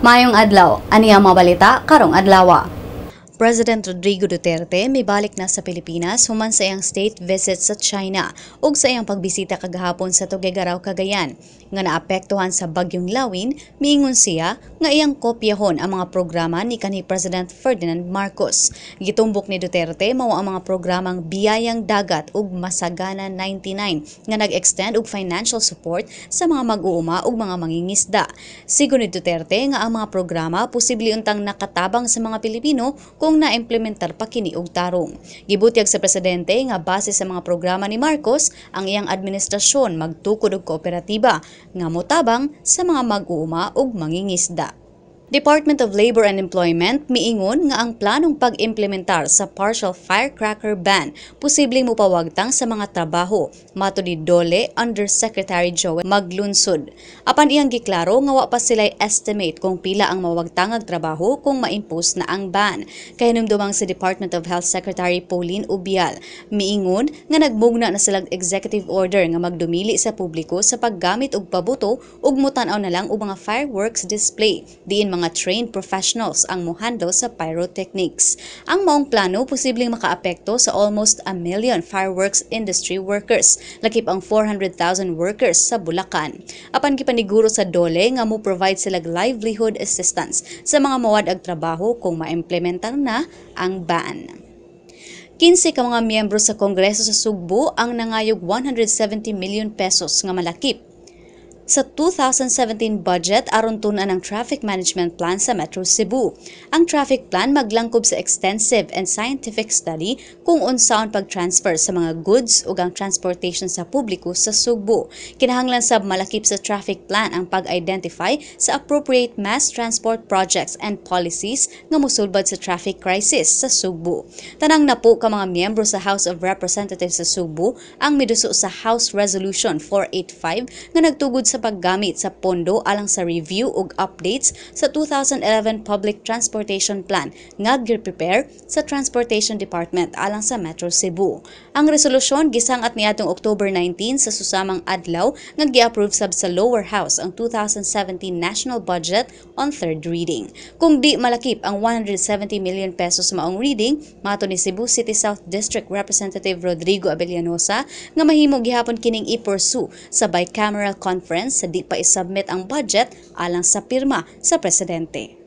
Mayong adlaw, aniya mabalita karong adlawa. President Rodrigo Duterte may balik na sa Pilipinas human sa iyang state visit sa China ug sa iyang pagbisita kagahapon sa Tuguegarao, Cagayan nga naapektuhan sa bagyong lawin miingon siya nga iyang kopyahon ang mga programa ni kanhi President Ferdinand Marcos. Gitumbok ni Duterte mao ang mga programang Biyayang Dagat ug Masagana 99 nga nag-extend og financial support sa mga mag-uuma ug mga mangingisda. Sigon ni Duterte nga ang mga programa posible untang nakatabang sa mga Pilipino kung kung na-implementar pa kini og tarong. Gibutyag sa presidente nga base sa mga programa ni Marcos ang iyang administrasyon magtukod og kooperatiba nga motabang sa mga mag-uuma og mangingisda. Department of Labor and Employment miingon nga ang planong pag-implementar sa partial firecracker ban posibleng mupawagtang sa mga trabaho mato ni Dole Under Secretary Joel Maglunsod. Apan iyang giklaro nga wa pa sila estimate kung pila ang mawagtang ang trabaho kung maimpose na ang ban. Kay numdumang si Department of Health Secretary Pauline Ubial miingon nga nagmugna na silang executive order nga magdumili sa publiko sa paggamit og pabuto ug mutan-aw na lang og mga fireworks display diin mga mga trained professionals ang mohando sa pyrotechnics. Ang maong plano posibleng makaapekto sa almost a million fireworks industry workers, lakip ang 400,000 workers sa Bulacan. Apan gipaniguro sa dole nga mo provide sila livelihood assistance sa mga mawad ag trabaho kung maimplementar na ang ban. 15 ka mga miyembro sa Kongreso sa Sugbo ang nangayog 170 million pesos nga malakip sa 2017 budget aron tunan ang traffic management plan sa Metro Cebu. Ang traffic plan maglangkob sa extensive and scientific study kung unsaon pag-transfer sa mga goods ug ang transportation sa publiko sa Sugbo. Kinahanglan sab malakip sa traffic plan ang pag-identify sa appropriate mass transport projects and policies nga mosulbad sa traffic crisis sa Sugbo. Tanang na po ka mga miyembro sa House of Representatives sa Sugbo ang miduso sa House Resolution 485 nga nagtugod sa paggamit sa pondo alang sa review ug updates sa 2011 Public Transportation Plan nga gi-prepare sa Transportation Department alang sa Metro Cebu. Ang resolusyon gisang at niadtong October 19 sa susamang adlaw nga gi-approve sab sa lower house ang 2017 national budget on third reading. Kung di malakip ang 170 million pesos maong reading, mato ni Cebu City South District Representative Rodrigo Abellanosa nga mahimo gihapon kining i-pursue sa bicameral conference Conference sa di pa isubmit ang budget alang sa pirma sa Presidente.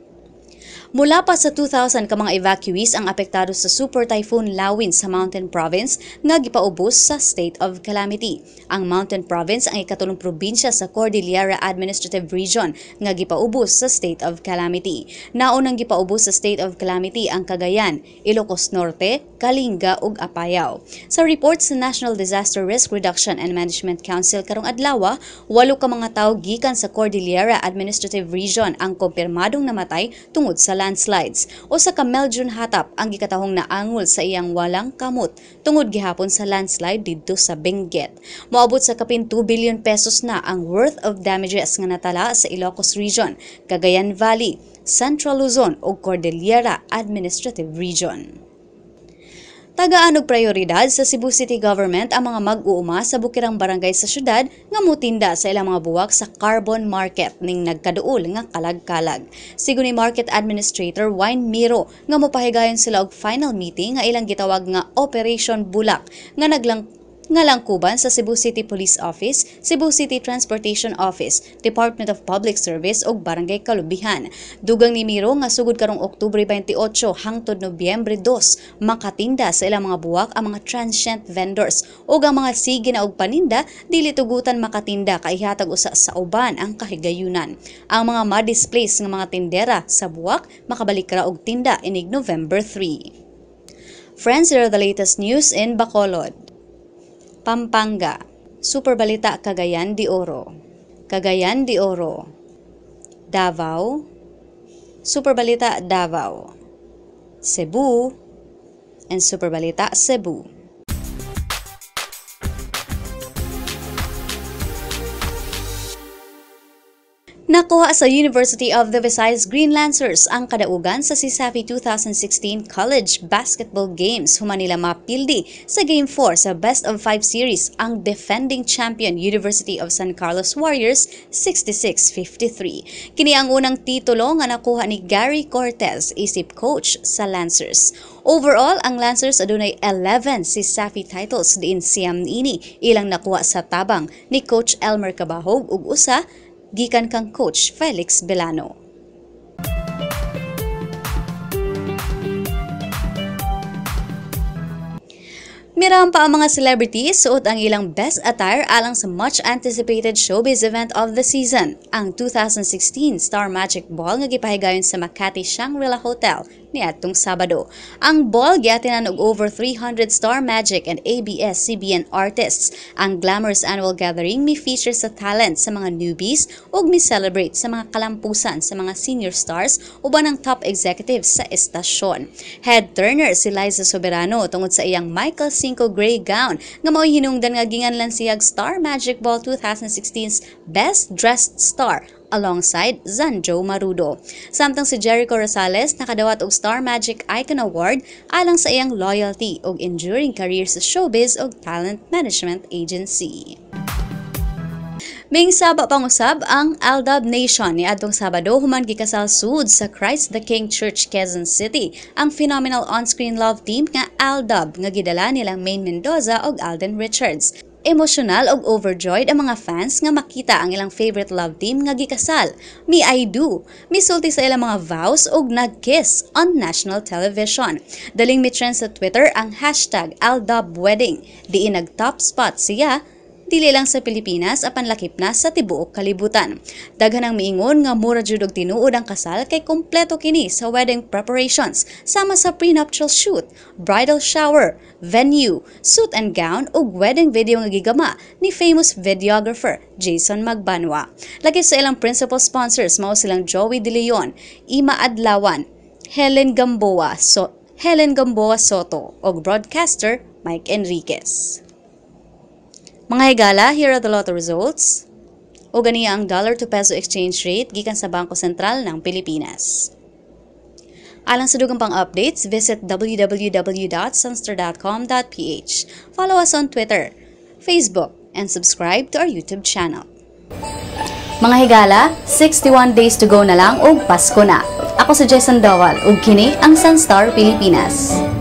Mula pa sa 2,000 ka mga evacuees ang apektado sa Super Typhoon Lawin sa Mountain Province nga gipaubos sa state of calamity. Ang Mountain Province ang ikatulong probinsya sa Cordillera Administrative Region nga gipaubos sa state of calamity. Naunang gipaubos sa state of calamity ang Cagayan, Ilocos Norte, Kalinga ug Apayao. Sa report sa National Disaster Risk Reduction and Management Council karong adlawa, walo ka mga tawo gikan sa Cordillera Administrative Region ang kumpirmadong namatay tungod sa landslides o sa kameldyon hatap ang gikatahong naangol sa iyang walang kamot tungod gihapon sa landslide didto sa Benguet. Moabot sa kapin 2 billion pesos na ang worth of damages nga natala sa Ilocos Region, Cagayan Valley, Central Luzon o Cordillera Administrative Region. Tagaanog prioridad sa Cebu City Government ang mga mag-uuma sa bukirang barangay sa syudad nga mutinda sa ilang mga buwak sa carbon market ning nagkaduol nga kalag-kalag. Sigo ni Market Administrator Wine Miro nga mopahigayon sila og final meeting nga ilang gitawag nga Operation Bulak nga naglang ngalangkuban sa Cebu City Police Office, Cebu City Transportation Office, Department of Public Service ug Barangay Kalubihan. Dugang ni Miro nga sugod karong Oktubre 28 hangtod Nobyembre 2, makatinda sa ilang mga buwak ang mga transient vendors ug ang mga sige na og paninda dili tugutan makatinda kay hatag usa sa uban ang kahigayunan. Ang mga ma-displace nga mga tindera sa buwak makabalik ra og tinda inig November 3. Friends, here are the latest news in Bacolod. Pampanga, Super Balita Cagayan de Oro, Cagayan de Oro, Davao, Super Balita Davao, Cebu, and Super Balita Cebu. Nakuha sa University of the Visayas Green Lancers ang kadaugan sa Sisapi 2016 College Basketball Games Humanila Mapildi sa Game 4 sa Best of 5 Series ang defending champion University of San Carlos Warriors 66-53. Kini ang unang titulo nga nakuha ni Gary Cortez, isip coach sa Lancers. Overall, ang Lancers adunay 11 Sisapi titles diin siyam ini ilang nakuha sa tabang ni Coach Elmer Cabahog ug usa gikan kang coach Felix Belano. Miram pa ang mga celebrities suot ang ilang best attire alang sa much-anticipated showbiz event of the season, ang 2016 Star Magic Ball nga gipahigayon sa Makati Shangri-La Hotel niadtong Sabado. Ang ball gyatinan og over 300 star magic and ABS-CBN artists. Ang glamorous annual gathering may feature sa talent sa mga newbies ug may celebrate sa mga kalampusan sa mga senior stars uban ang top executives sa estasyon. Head turner si Liza Soberano tungod sa iyang Michael Cinco gray gown nga mao'y hinungdan nga ginganlan siyag Star Magic Ball 2016's Best Dressed Star alongside Zanjo Marudo. Samtang si Jericho Rosales nakadawat og Star Magic Icon Award alang sa iyang loyalty og enduring career sa showbiz og talent management agency. Ming saba pangusab ang Aldab Nation ni adtong Sabado human gikasal sud sa Christ the King Church Quezon City ang phenomenal on-screen love team nga Aldab nga gidala nilang Main Mendoza ug Alden Richards. Emosyonal og overjoyed ang mga fans nga makita ang ilang favorite love team nga gikasal, Mi I Do, misulti sa ilang mga vows og nagkiss on national television. Daling mitrend sa Twitter ang hashtag Aldab Wedding, diin nag-top spot siya dili lang sa Pilipinas apan lakip na sa tibuok kalibutan. Daghan ang miingon nga mura jud og tinuod ang kasal kay kompleto kini sa wedding preparations sama sa prenuptial shoot, bridal shower, venue, suit and gown ug wedding video nga gigama ni famous videographer Jason Magbanwa. Lakip sa ilang principal sponsors mao silang Joey De Leon, Ima Adlawan, Helen Gamboa, so Helen Gamboa Soto ug broadcaster Mike Enriquez. Mga higala, here are the lotto results. O gani ang dollar to peso exchange rate gikan sa Bangko Sentral ng Pilipinas. Alang sa dugang pang updates, visit www.sunster.com.ph. Follow us on Twitter, Facebook, and subscribe to our YouTube channel. Mga higala, 61 days to go na lang og Pasko na. Ako si Jason Dawal ug kini ang Sunstar Pilipinas.